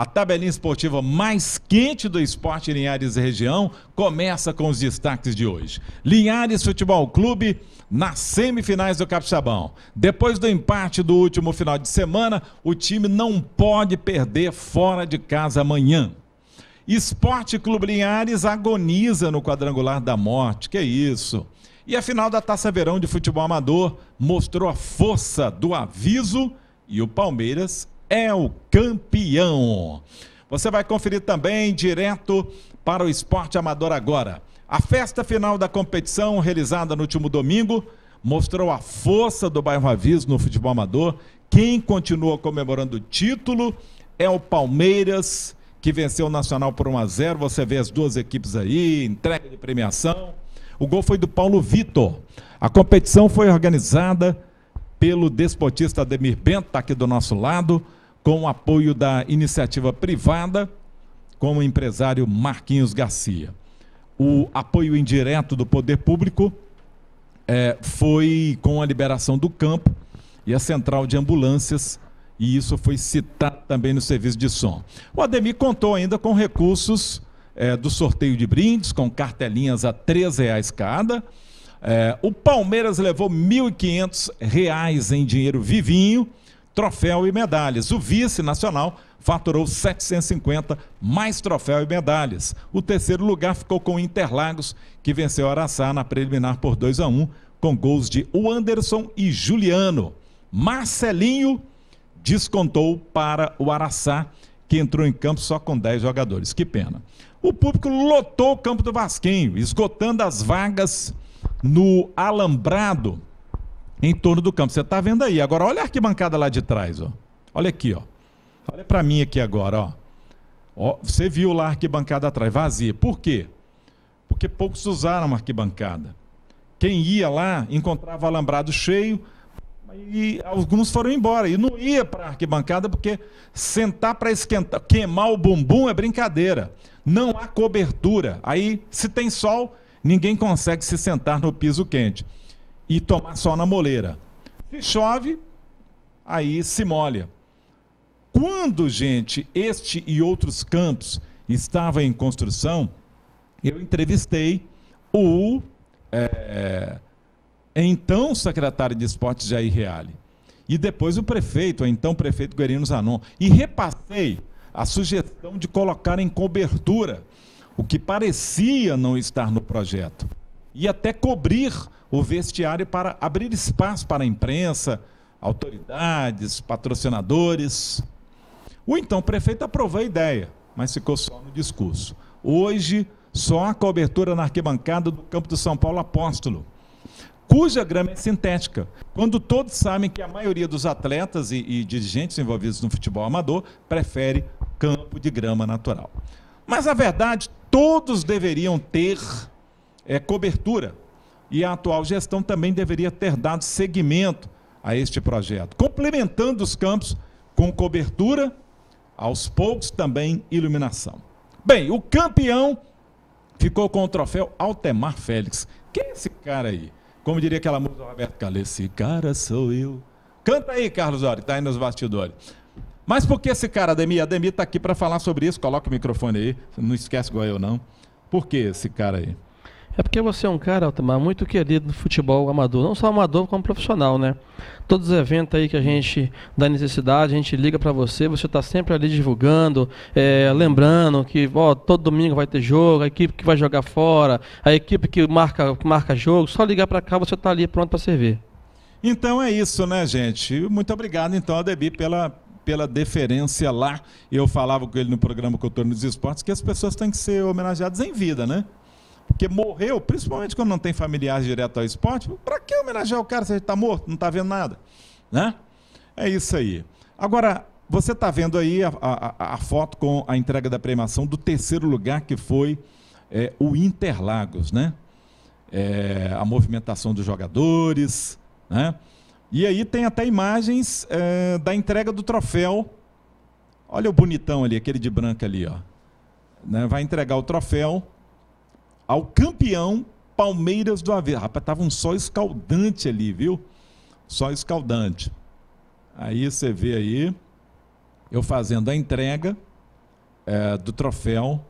A tabelinha esportiva mais quente do esporte Linhares e região começa com os destaques de hoje. Linhares Futebol Clube nas semifinais do Capixabão. Depois do empate do último final de semana, o time não pode perder fora de casa amanhã. Esporte Clube Linhares agoniza no quadrangular da morte. Que isso? E a final da Taça Verão de Futebol Amador mostrou a força do aviso e o Palmeiras é o campeão. Você vai conferir também direto para o Esporte Amador agora. A festa final da competição, realizada no último domingo, mostrou a força do bairro Aviso no futebol amador. Quem continua comemorando o título é o Palmeiras, que venceu o Nacional por 1 a 0. Você vê as duas equipes aí, entrega de premiação. O gol foi do Paulo Vitor. A competição foi organizada pelo desportista Ademir Bento, está aqui do nosso lado com o apoio da iniciativa privada, com o empresário Marquinhos Garcia. O apoio indireto do poder público é, foi com a liberação do campo e a central de ambulâncias, e isso foi citado também no serviço de som. O Ademir contou ainda com recursos é, do sorteio de brindes, com cartelinhas a R$ reais cada. É, o Palmeiras levou R$ 1.500 em dinheiro vivinho troféu e medalhas. O vice nacional faturou 750 mais troféu e medalhas. O terceiro lugar ficou com Interlagos, que venceu Araçá na preliminar por 2 a 1 com gols de Anderson e Juliano. Marcelinho descontou para o Araçá, que entrou em campo só com 10 jogadores. Que pena. O público lotou o campo do Vasquinho, esgotando as vagas no Alambrado em torno do campo. Você está vendo aí. Agora, olha a arquibancada lá de trás. Ó. Olha aqui. Ó. Olha para mim aqui agora. Ó. ó. você viu lá a arquibancada atrás, vazia. Por quê? Porque poucos usaram a arquibancada. Quem ia lá encontrava alambrado cheio e alguns foram embora. E não ia para a arquibancada porque sentar para esquentar, queimar o bumbum é brincadeira. Não há cobertura. Aí, se tem sol, ninguém consegue se sentar no piso quente e tomar sol na moleira. Se chove, aí se molha. Quando, gente, este e outros campos estavam em construção, eu entrevistei o é, então secretário de esportes Jair Reale e depois o prefeito, o então prefeito Guerino Zanon, e repassei a sugestão de colocar em cobertura o que parecia não estar no projeto e até cobrir o vestiário para abrir espaço para a imprensa, autoridades, patrocinadores. O então prefeito aprovou a ideia, mas ficou só no discurso. Hoje, só há cobertura na arquibancada do campo do São Paulo Apóstolo, cuja grama é sintética, quando todos sabem que a maioria dos atletas e, e dirigentes envolvidos no futebol amador prefere campo de grama natural. Mas, na verdade, todos deveriam ter é, cobertura e a atual gestão também deveria ter dado seguimento a este projeto, complementando os campos com cobertura, aos poucos também iluminação. Bem, o campeão ficou com o troféu Altemar Félix. Quem é esse cara aí? Como diria aquela música do Roberto Calê, esse cara sou eu. Canta aí, Carlos Ori, tá aí nos bastidores. Mas por que esse cara, Ademir? Ademir tá aqui para falar sobre isso, coloca o microfone aí, não esquece igual eu não. Por que esse cara aí? É porque você é um cara, Altamar, muito querido do futebol amador. Não só amador, como profissional, né? Todos os eventos aí que a gente dá necessidade, a gente liga para você, você está sempre ali divulgando, é, lembrando que ó, todo domingo vai ter jogo, a equipe que vai jogar fora, a equipe que marca, marca jogo. Só ligar para cá, você está ali pronto para servir. Então é isso, né, gente? Muito obrigado, então, Adebi, pela, pela deferência lá. Eu falava com ele no programa tô dos Esportes que as pessoas têm que ser homenageadas em vida, né? Porque morreu, principalmente quando não tem familiares direto ao esporte, para que homenagear o cara se ele está morto, não está vendo nada? Né? É isso aí. Agora, você está vendo aí a, a, a, foto com a entrega da premiação do terceiro lugar, que foi é, o Interlagos, né? É, a movimentação dos jogadores, né? E aí tem até imagens é, da entrega do troféu. Olha o bonitão ali, aquele de branco ali, ó. Né? Vai entregar o troféu ao campeão Palmeiras do Aveiro. Rapaz, tava um sol escaldante ali, viu? Só escaldante. Aí você vê aí eu fazendo a entrega é, do troféu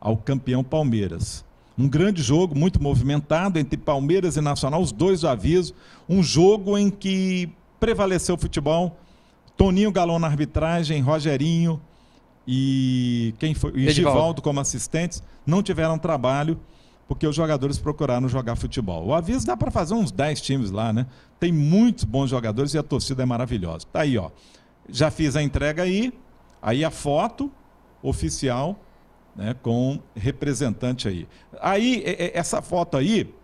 ao campeão Palmeiras. Um grande jogo, muito movimentado entre Palmeiras e Nacional, os dois do aviso. Um jogo em que prevaleceu o futebol. Toninho Galão na arbitragem, Rogerinho e quem foi? Edivaldo. Givaldo como assistentes. Não tiveram trabalho porque os jogadores procuraram jogar futebol. O aviso dá para fazer uns 10 times lá, né? Tem muitos bons jogadores e a torcida é maravilhosa. Tá aí, ó. Já fiz a entrega aí, aí a foto oficial, né, com representante aí. Aí essa foto aí,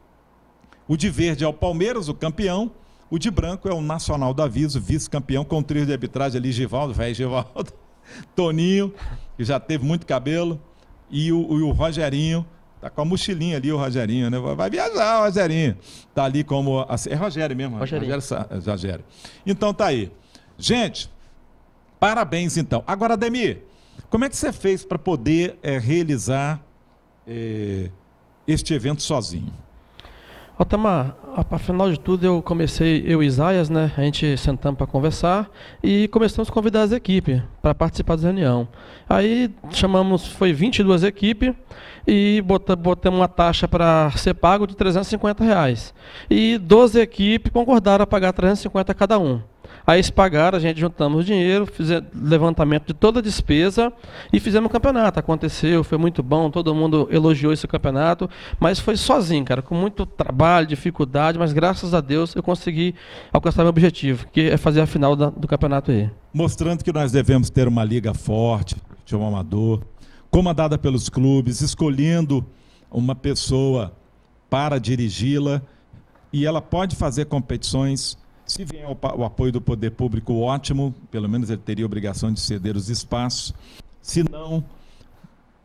o de verde é o Palmeiras, o campeão. O de branco é o Nacional do Aviso, vice-campeão, com o trio de arbitragem ali, Givaldo, velho Givaldo, Toninho, que já teve muito cabelo, e o, o Rogerinho, Tá com a mochilinha ali, o Rogerinho, né? Vai viajar, o Rogerinho. Tá ali como. É Rogério mesmo, né? Rogério, é, Rogério. Então tá aí. Gente, parabéns então. Agora, Demi, como é que você fez para poder é, realizar é, este evento sozinho? Otamar, afinal de tudo eu comecei, eu e Isaias, né? A gente sentamos para conversar e começamos a convidar as equipes para participar da reunião. Aí chamamos, foi 22 equipes e botamos uma taxa para ser pago de 350 reais. E 12 equipes concordaram a pagar 350 cada um. Aí eles pagaram, a gente juntamos o dinheiro, fizemos levantamento de toda a despesa e fizemos o campeonato. Aconteceu, foi muito bom, todo mundo elogiou esse campeonato, mas foi sozinho, cara, com muito trabalho, dificuldade, mas graças a Deus eu consegui alcançar meu objetivo, que é fazer a final da, do campeonato aí. Mostrando que nós devemos ter uma liga forte, de um amador, comandada pelos clubes, escolhendo uma pessoa para dirigi-la, e ela pode fazer competições. Se vier o, apoio do poder público, ótimo, pelo menos ele teria a obrigação de ceder os espaços. Se não,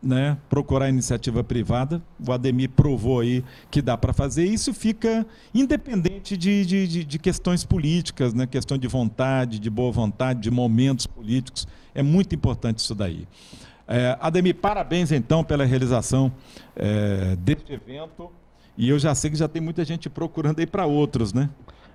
né, procurar iniciativa privada. O Ademir provou aí que dá para fazer. Isso fica independente de, de, de, questões políticas, né, questão de vontade, de boa vontade, de momentos políticos. É muito importante isso daí. É, Ademir, parabéns então pela realização é, deste evento. E eu já sei que já tem muita gente procurando aí para outros, né?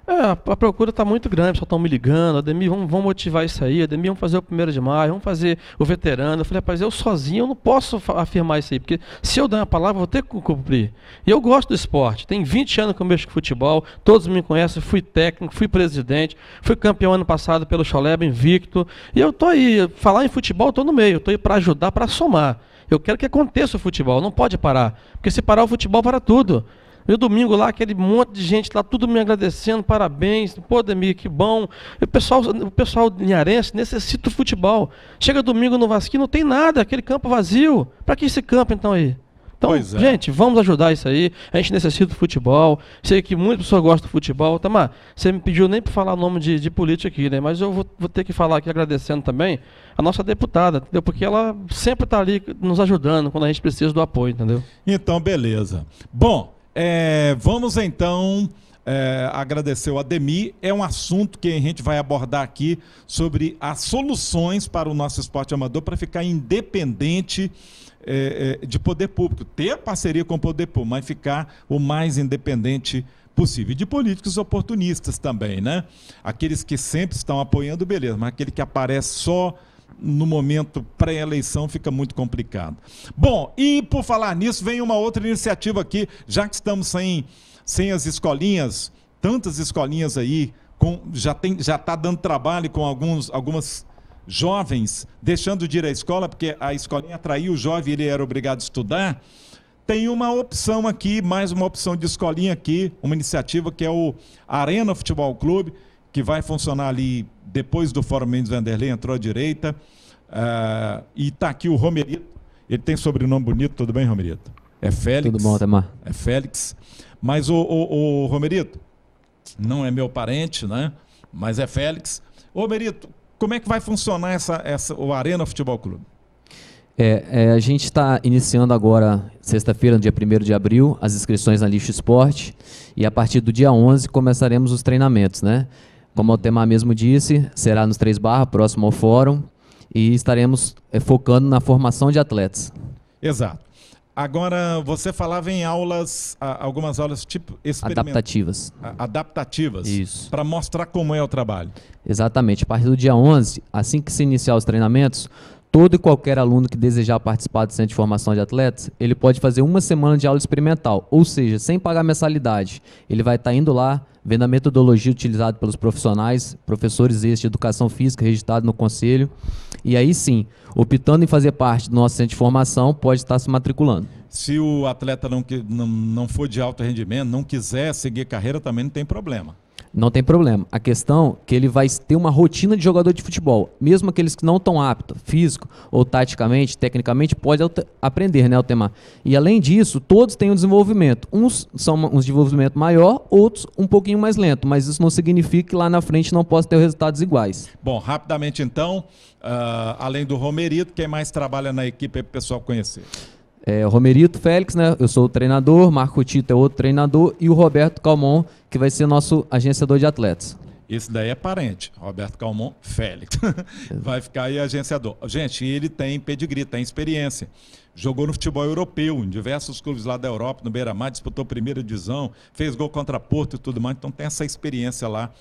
É, a procura está muito grande, só pessoal me ligando, Ademir, vamos, vamos motivar isso aí, Ademir, vamos fazer o primeiro de maio, vamos fazer o veterano. Eu falei, rapaz, eu sozinho eu não posso afirmar isso aí, porque se eu der uma palavra, eu vou ter que cumprir. E eu gosto do esporte, tem 20 anos que eu mexo com futebol, todos me conhecem, fui técnico, fui presidente, fui campeão ano passado pelo Choleba, invicto, e eu tô aí, falar em futebol, eu tô no meio, estou tô aí para ajudar, para somar. Eu quero que aconteça o futebol, não pode parar, porque se parar o futebol, para tudo meu domingo lá, aquele monte de gente lá, tudo me agradecendo, parabéns, pô, Demir, que bom. o pessoal, o pessoal linharense necessita do futebol. Chega domingo no Vasquinho, não tem nada, aquele campo vazio. Para que esse campo então aí? Então, é. gente, vamos ajudar isso aí. A gente necessita do futebol. Sei que muitas pessoas gostam do futebol. Tamar, você me pediu nem para falar o nome de, de político aqui, né? Mas eu vou, vou, ter que falar aqui agradecendo também a nossa deputada, entendeu? Porque ela sempre está ali nos ajudando quando a gente precisa do apoio, entendeu? Então, beleza. Bom, é, vamos então é, agradecer o Ademir. É um assunto que a gente vai abordar aqui sobre as soluções para o nosso esporte amador para ficar independente é, é de poder público, ter parceria com o poder público, mas ficar o mais independente possível. E de políticos oportunistas também, né? Aqueles que sempre estão apoiando, beleza, mas aquele que aparece só no momento pré-eleição fica muito complicado. Bom, e por falar nisso, vem uma outra iniciativa aqui, já que estamos sem, sem as escolinhas, tantas escolinhas aí, com, já está já tá dando trabalho com alguns, algumas jovens, deixando de ir à escola, porque a escolinha atraiu o jovem ele era obrigado a estudar. Tem uma opção aqui, mais uma opção de escolinha aqui, uma iniciativa que é o Arena Futebol Clube, que vai funcionar ali depois do Fórum Mendes Vanderlei, entrou à direita. Uh, e está aqui o Romerito. Ele tem sobrenome bonito, tudo bem, Romerito? É Félix. Tudo bom, Tamar. É Félix. Mas o, o, o Romerito, não é meu parente, né? Mas é Félix. Romerito, como é que vai funcionar essa, essa, o Arena Futebol Clube? É, é a gente está iniciando agora, sexta-feira, dia 1 de abril, as inscrições na Lixo Esporte. E a partir do dia 11 começaremos os treinamentos, né? Como o tema mesmo disse, será nos Três Barra, próximo ao fórum, e estaremos é, focando na formação de atletas. Exato. Agora, você falava em aulas, algumas aulas tipo adaptativas. Adaptativas. Isso. Para mostrar como é o trabalho. Exatamente. A partir do dia 11, assim que se iniciar os treinamentos, Todo e qualquer aluno que desejar participar do Centro de Formação de Atletas, ele pode fazer uma semana de aula experimental, ou seja, sem pagar mensalidade. Ele vai estar tá indo lá, vendo a metodologia utilizada pelos profissionais, professores este de educação física registrado no conselho, e aí sim, optando em fazer parte do nosso centro de formação, pode estar tá se matriculando. Se o atleta não, não, não for de alto rendimento, não quiser seguir carreira, também não tem problema. Não tem problema. A questão é que ele vai ter uma rotina de jogador de futebol. Mesmo aqueles que não estão aptos, físico ou taticamente, tecnicamente, pode aprender, né, Altemar? E além disso, todos têm um desenvolvimento. Uns são um desenvolvimento maior, outros um pouquinho mais lento. Mas isso não significa que lá na frente não possa ter resultados iguais. Bom, rapidamente então, uh, além do Romerito, quem mais trabalha na equipe é para o pessoal conhecer? É, Romerito Félix, né? Eu sou o treinador, Marco Tito é outro treinador e o Roberto Calmon, que vai ser nosso agenciador de atletas. Esse daí é parente, Roberto Calmon Félix. vai ficar aí agenciador. Gente, ele tem pedigree, tem experiência. Jogou no futebol europeu, em diversos clubes lá da Europa, no Beira-Mar, disputou primeira divisão, fez gol contra Porto e tudo mais. Então tem essa experiência lá.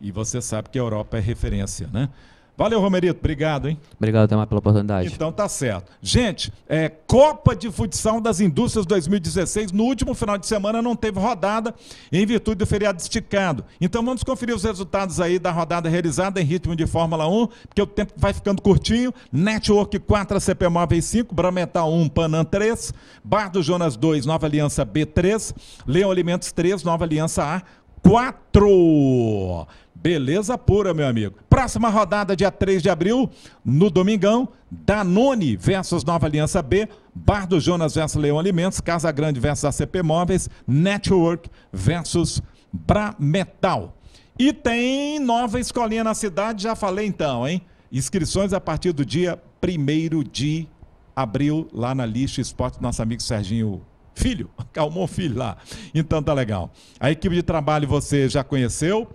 E você sabe que a Europa é referência, né? Valeu, Romerito. Obrigado, hein? Obrigado, Temar, pela oportunidade. Então tá certo. Gente, é, Copa de Futsal das Indústrias 2016. No último final de semana não teve rodada em virtude do feriado esticado. Então vamos conferir os resultados aí da rodada realizada em ritmo de Fórmula 1, porque o tempo vai ficando curtinho. Network 4, CP Móveis 5, Brametal 1, Panam 3, Bar do Jonas 2, Nova Aliança B3, Leão Alimentos 3, Nova Aliança A 4. Beleza pura, meu amigo. Próxima rodada, dia 3 de abril, no domingão, Danone versus Nova Aliança B, Bar do Jonas versus Leão Alimentos, Casa Grande versus ACP Móveis, Network versus Brametal. E tem nova escolinha na cidade, já falei então, hein? Inscrições a partir do dia 1 de abril, lá na lista Esporte, nosso amigo Serginho Filho, o Filho lá. Então tá legal. A equipe de trabalho você já conheceu,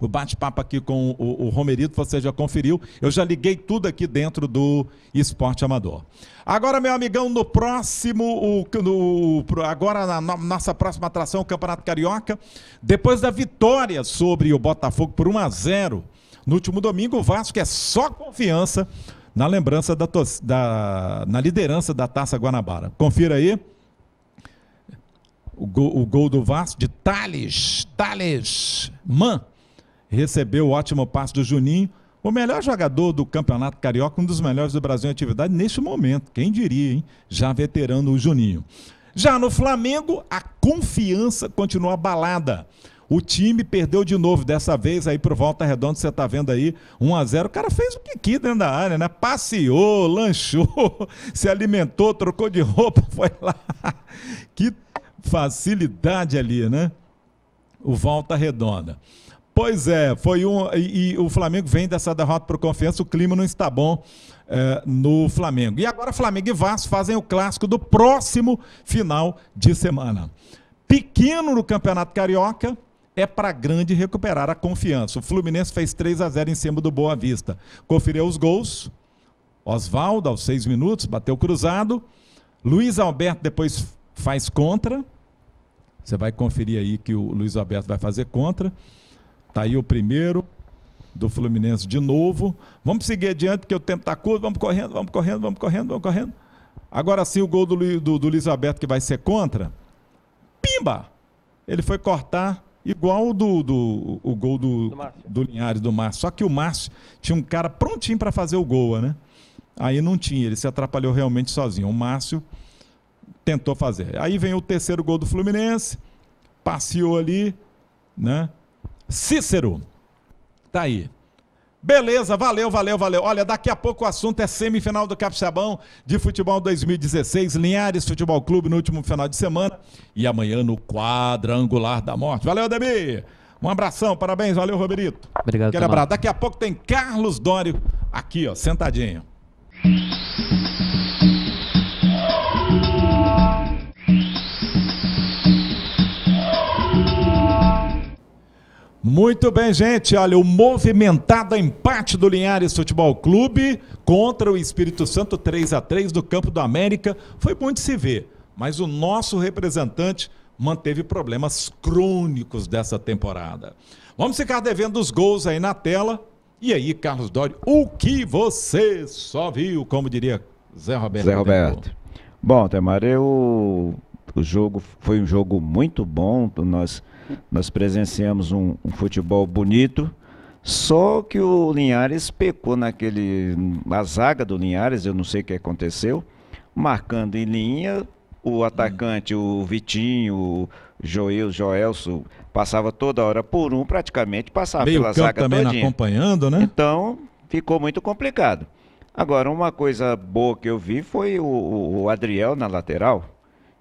o bate-papo aqui com o, o Romerito, você já conferiu. Eu já liguei tudo aqui dentro do esporte amador. Agora, meu amigão, no próximo, o, no, agora na, na nossa próxima atração, o Campeonato Carioca. Depois da vitória sobre o Botafogo por 1 a 0 no último domingo, o Vasco é só confiança na lembrança da, da na liderança da Taça Guanabara. Confira aí. O gol, o gol do Vasco de Thales, Thales Man, recebeu o ótimo passe do Juninho, o melhor jogador do Campeonato Carioca, um dos melhores do Brasil em atividade neste momento, quem diria, hein? Já veterano o Juninho. Já no Flamengo, a confiança continua abalada. O time perdeu de novo, dessa vez aí por volta redonda, você tá vendo aí, 1 a 0 O cara fez o que aqui dentro da área, né? Passeou, lanchou, se alimentou, trocou de roupa, foi lá. Que facilidade ali, né? O volta redonda. Pois é, foi um. E, e o Flamengo vem dessa derrota por confiança, o clima não está bom é, no Flamengo. E agora Flamengo e Vasco fazem o clássico do próximo final de semana. Pequeno no Campeonato Carioca, é para grande recuperar a confiança. O Fluminense fez 3 a 0 em cima do Boa Vista. Conferiu os gols. Oswaldo, aos seis minutos, bateu cruzado. Luiz Alberto depois faz contra. Você vai conferir aí que o Luiz Alberto vai fazer contra. Está aí o primeiro do Fluminense de novo. Vamos seguir adiante, porque o tempo está curto. Vamos correndo, vamos correndo, vamos correndo, vamos correndo. Agora sim, o gol do, do, do Luiz Alberto que vai ser contra. Pimba! Ele foi cortar igual do, do, o gol do, do, do Linhares, do Márcio. Só que o Márcio tinha um cara prontinho para fazer o gol, né? Aí não tinha, ele se atrapalhou realmente sozinho. O Márcio tentou fazer. Aí vem o terceiro gol do Fluminense, passeou ali, né? Cícero. Tá aí. Beleza, valeu, valeu, valeu. Olha, daqui a pouco o assunto é semifinal do Capixabão de futebol 2016, Linhares Futebol Clube no último final de semana e amanhã no quadrangular da morte. Valeu, Ademir. Um abração, parabéns, valeu, Roberito. Obrigado, Quero abraço. Daqui a pouco tem Carlos Dório aqui, ó, sentadinho. Muito bem, gente. Olha, o movimentado empate do Linhares Futebol Clube contra o Espírito Santo 3 a 3 do campo do América foi bom de se ver, mas o nosso representante manteve problemas crônicos dessa temporada. Vamos ficar devendo os gols aí na tela. E aí, Carlos Dori, o que você só viu, como diria Zé Roberto? Zé Roberto. Bom, Temar, eu o jogo foi um jogo muito bom, nós, nós presenciamos um, um futebol bonito. Só que o Linhares pecou naquele. na zaga do Linhares, eu não sei o que aconteceu, marcando em linha, o atacante, o Vitinho, o Joel, Joelso, passava toda hora por um, praticamente passava Meio pela campo zaga também todinha. acompanhando, né? Então, ficou muito complicado. Agora, uma coisa boa que eu vi foi o, o Adriel na lateral.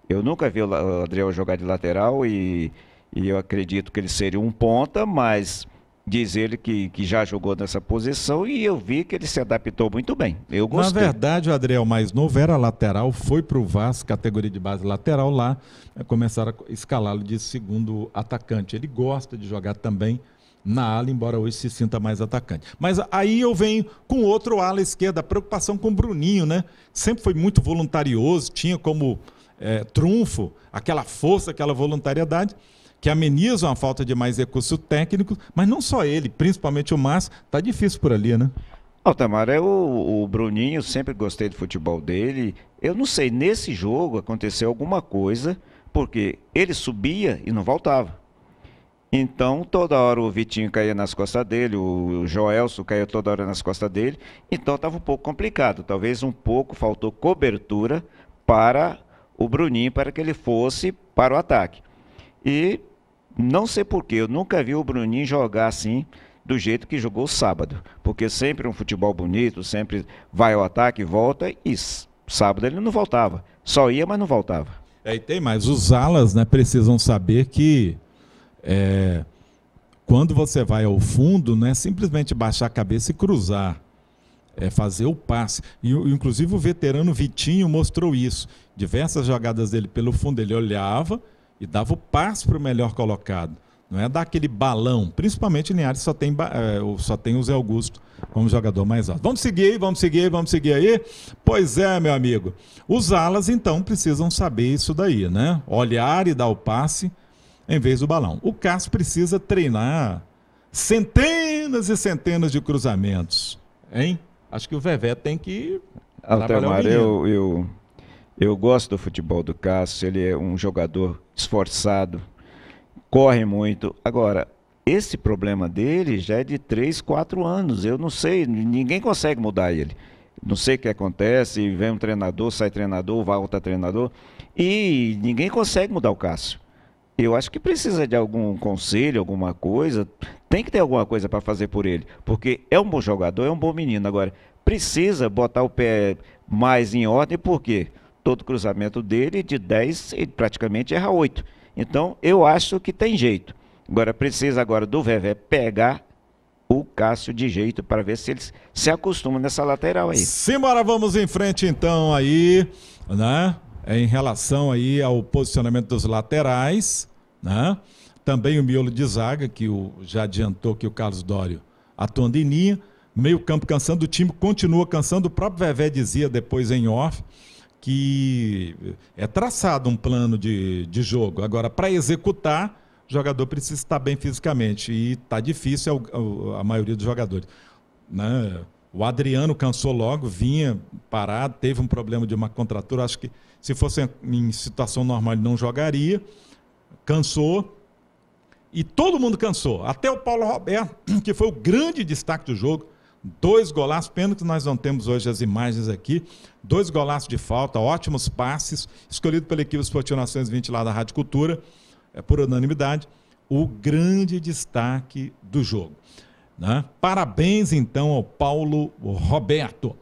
Eu nunca vi o Adriel jogar de lateral e, e eu acredito que ele seria um ponta, mas diz ele que, que já jogou nessa posição e eu vi que ele se adaptou muito bem. Eu gostei. Na verdade, o Adriel mais novo era lateral, foi para o Vasco, categoria de base lateral lá, né, começaram a escalá-lo de segundo atacante. Ele gosta de jogar também na ala, embora hoje se sinta mais atacante. Mas aí eu venho com outro ala esquerda, preocupação com o Bruninho, né? Sempre foi muito voluntarioso, tinha como é, trunfo, aquela força, aquela voluntariedade, que amenizam a falta de mais recursos técnicos, mas não só ele, principalmente o Márcio, está difícil por ali, né? Altamar, eu, é o Bruninho, sempre gostei do futebol dele. Eu não sei, nesse jogo aconteceu alguma coisa, porque ele subia e não voltava. Então, toda hora o Vitinho caía nas costas dele, o Joelso caía toda hora nas costas dele. Então, estava um pouco complicado. Talvez um pouco faltou cobertura para o Bruninho para que ele fosse para o ataque. E não sei porquê, eu nunca vi o Bruninho jogar assim do jeito que jogou sábado, porque sempre um futebol bonito, sempre vai ao ataque, volta e sábado ele não voltava, só ia, mas não voltava. É, e tem mais, os alas né, precisam saber que é, quando você vai ao fundo, não é simplesmente baixar a cabeça e cruzar é, fazer o passe. E, inclusive o veterano Vitinho mostrou isso. Diversas jogadas dele pelo fundo, ele olhava e dava o passe para o melhor colocado. Não é dar aquele balão. Principalmente o Linhares só tem, é, só tem o Zé Augusto como jogador mais alto. Vamos seguir aí, vamos seguir aí, vamos seguir aí. Pois é, meu amigo. Os alas, então, precisam saber isso daí, né? Olhar e dar o passe em vez do balão. O Cássio precisa treinar centenas e centenas de cruzamentos, hein? Acho que o Vevé tem que. Altamar, eu, eu, eu gosto do futebol do Cássio, ele é um jogador esforçado, corre muito. Agora, esse problema dele já é de 3, 4 anos. Eu não sei, ninguém consegue mudar ele. Não sei o que acontece, vem um treinador, sai treinador, volta treinador. E ninguém consegue mudar o Cássio eu acho que precisa de algum conselho, alguma coisa. Tem que ter alguma coisa para fazer por ele, porque é um bom jogador, é um bom menino. Agora, precisa botar o pé mais em ordem, porque todo cruzamento dele, de 10, ele praticamente erra 8. Então, eu acho que tem jeito. Agora, precisa agora do Vevé pegar o Cássio de jeito para ver se eles se acostumam nessa lateral aí. Simbora, vamos em frente então aí, né? É, em relação aí ao posicionamento dos laterais, né? também o miolo de zaga, que o, já adiantou que o Carlos Dório atuando em linha, meio campo cansando, o time continua cansando, o próprio Vevé dizia depois em off que é traçado um plano de, de jogo, agora para executar o jogador precisa estar bem fisicamente e está difícil a, é a, a maioria dos jogadores. Né? O Adriano cansou logo, vinha parado, teve um problema de uma contratura. Acho que se fosse em situação normal ele não jogaria. Cansou. E todo mundo cansou. Até o Paulo Roberto, que foi o grande destaque do jogo. Dois golaços, pena que nós não temos hoje as imagens aqui. Dois golaços de falta, ótimos passes, escolhido pela equipe Esportiva 20 lá da Rádio Cultura, é, por unanimidade, o grande destaque do jogo. Né? Parabéns então ao Paulo Roberto.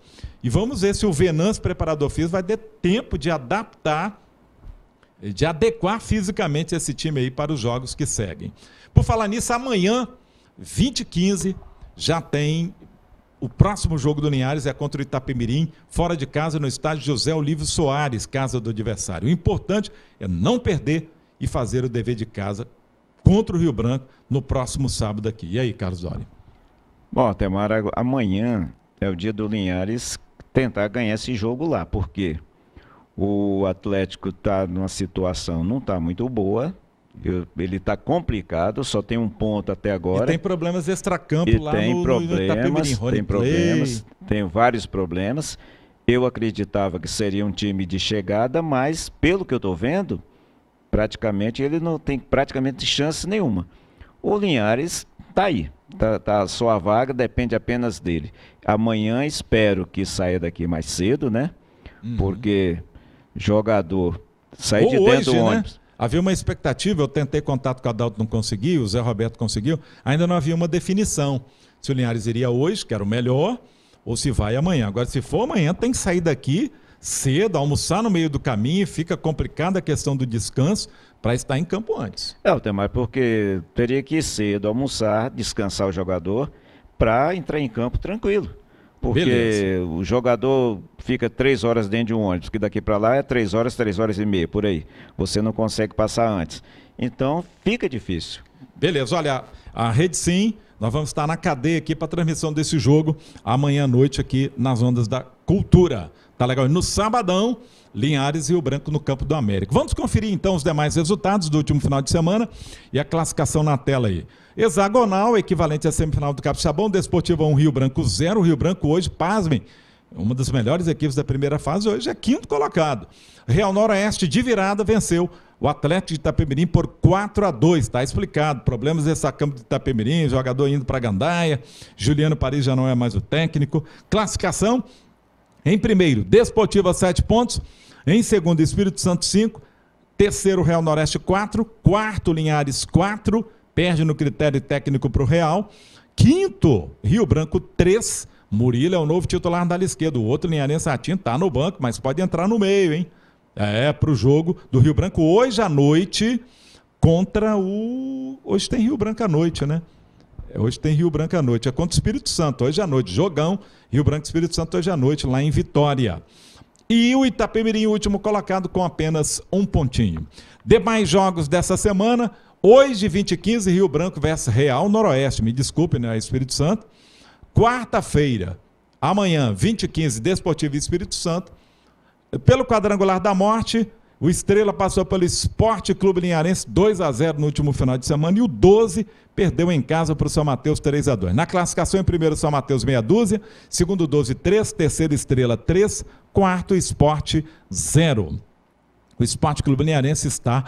E vamos ver se o Venâncio, preparador físico, vai ter tempo de adaptar, de adequar fisicamente esse time aí para os jogos que seguem. Por falar nisso, amanhã, 20 h 15, já tem o próximo jogo do Linhares é contra o Itapemirim, fora de casa no estádio José Olívio Soares, casa do adversário. O importante é não perder e fazer o dever de casa contra o Rio Branco no próximo sábado aqui. E aí, Carlos Olho? Bom, Temar, amanhã é o dia do Linhares tentar ganhar esse jogo lá, porque o Atlético está numa situação não está muito boa. Eu, ele está complicado, só tem um ponto até agora. E tem problemas extracampo lá tem no, problemas, no Tem problemas, tem vários problemas. Eu acreditava que seria um time de chegada, mas pelo que eu estou vendo, praticamente ele não tem praticamente chance nenhuma. O Linhares está aí. Tá, tá, só a vaga depende apenas dele. Amanhã espero que saia daqui mais cedo, né? Uhum. Porque jogador sai de dentro hoje, do né? ônibus. Né? Havia uma expectativa, eu tentei contato com o Adalto, não consegui, o Zé Roberto conseguiu, ainda não havia uma definição. Se o Linhares iria hoje, que era o melhor, ou se vai amanhã. Agora, se for amanhã, tem que sair daqui cedo, almoçar no meio do caminho, fica complicada a questão do descanso para estar em campo antes. É, mais porque teria que ir cedo, almoçar, descansar o jogador para entrar em campo tranquilo. Porque Beleza. o jogador fica três horas dentro de um ônibus, que daqui para lá é três horas, três horas e meia, por aí. Você não consegue passar antes. Então fica difícil. Beleza, olha, a Rede Sim, nós vamos estar na cadeia aqui para transmissão desse jogo amanhã à noite aqui nas ondas da Cultura. Tá legal? E no sabadão, Linhares e o Branco no campo do América. Vamos conferir então os demais resultados do último final de semana e a classificação na tela aí. Hexagonal, equivalente à semifinal do Capixabão, Desportivo 1, Rio Branco 0. Rio Branco hoje, pasmem, uma das melhores equipes da primeira fase, hoje é quinto colocado. Real Noroeste de virada venceu o Atlético de Itapemirim por 4 a 2 está explicado. Problemas dessa campo de Itapemirim, jogador indo para Gandaia, Juliano Paris já não é mais o técnico. Classificação, em primeiro, Desportiva, 7 pontos. Em segundo, Espírito Santo, 5. Terceiro, Real Noroeste, 4. Quarto, Linhares, 4. Perde no critério técnico para o Real. Quinto, Rio Branco, 3. Murilo é o novo titular da ala esquerda. O outro linharense Satin está no banco, mas pode entrar no meio, hein? É, para o jogo do Rio Branco hoje à noite contra o. Hoje tem Rio Branco à noite, né? É, hoje tem Rio Branco à noite. É contra o Espírito Santo, hoje à noite. Jogão, Rio Branco e Espírito Santo hoje à noite, lá em Vitória. E o Itapemirim, último colocado, com apenas um pontinho. Demais jogos dessa semana. Hoje, 20 e 15, Rio Branco versus Real Noroeste. Me desculpe, né? Espírito Santo. Quarta-feira, amanhã, 20 e 15, Desportivo Espírito Santo. Pelo quadrangular da morte, o Estrela passou pelo Esporte Clube Linharense 2 a 0 no último final de semana e o 12 perdeu em casa para o São Mateus 3 a 2. Na classificação em primeiro São Mateus meia dúzia, segundo 12 3, terceiro Estrela 3, quarto Esporte 0. O Esporte Clube Linharense está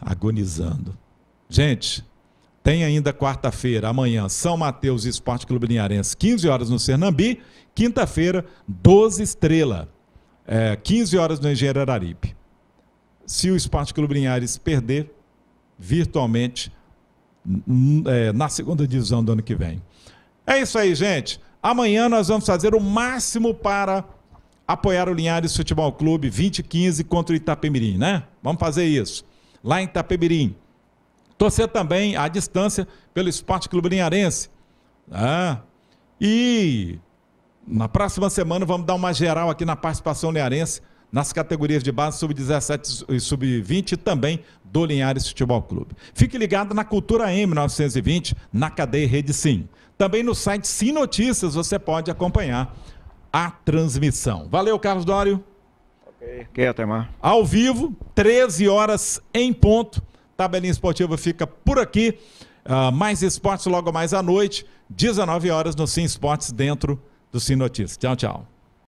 agonizando. Gente, tem ainda quarta-feira, amanhã, São Mateus Esporte Clube Linharense, 15 horas no Cernambi. Quinta-feira, 12 Estrela é, 15 horas no Engenheiro Araripe. Se o Esporte Clube Linhares perder, virtualmente, é, na segunda divisão do ano que vem. É isso aí, gente. Amanhã nós vamos fazer o máximo para apoiar o Linhares Futebol Clube 2015 contra o Itapemirim, né? Vamos fazer isso. Lá em Itapemirim. Torcer também à distância pelo Esporte Clube Linharense. Ah, e na próxima semana vamos dar uma geral aqui na participação nearense nas categorias de base sub-17 e sub-20 e também do Linhares Futebol Clube. Fique ligado na Cultura M920 na cadeia Rede Sim. Também no site Sim Notícias você pode acompanhar a transmissão. Valeu, Carlos Dório. Ok, até mais. Ao vivo, 13 horas em ponto. Tabelinha Esportiva fica por aqui. Uh, mais esportes logo mais à noite, 19 horas no Sim Esportes dentro do do sinotis. Tchau, tchau.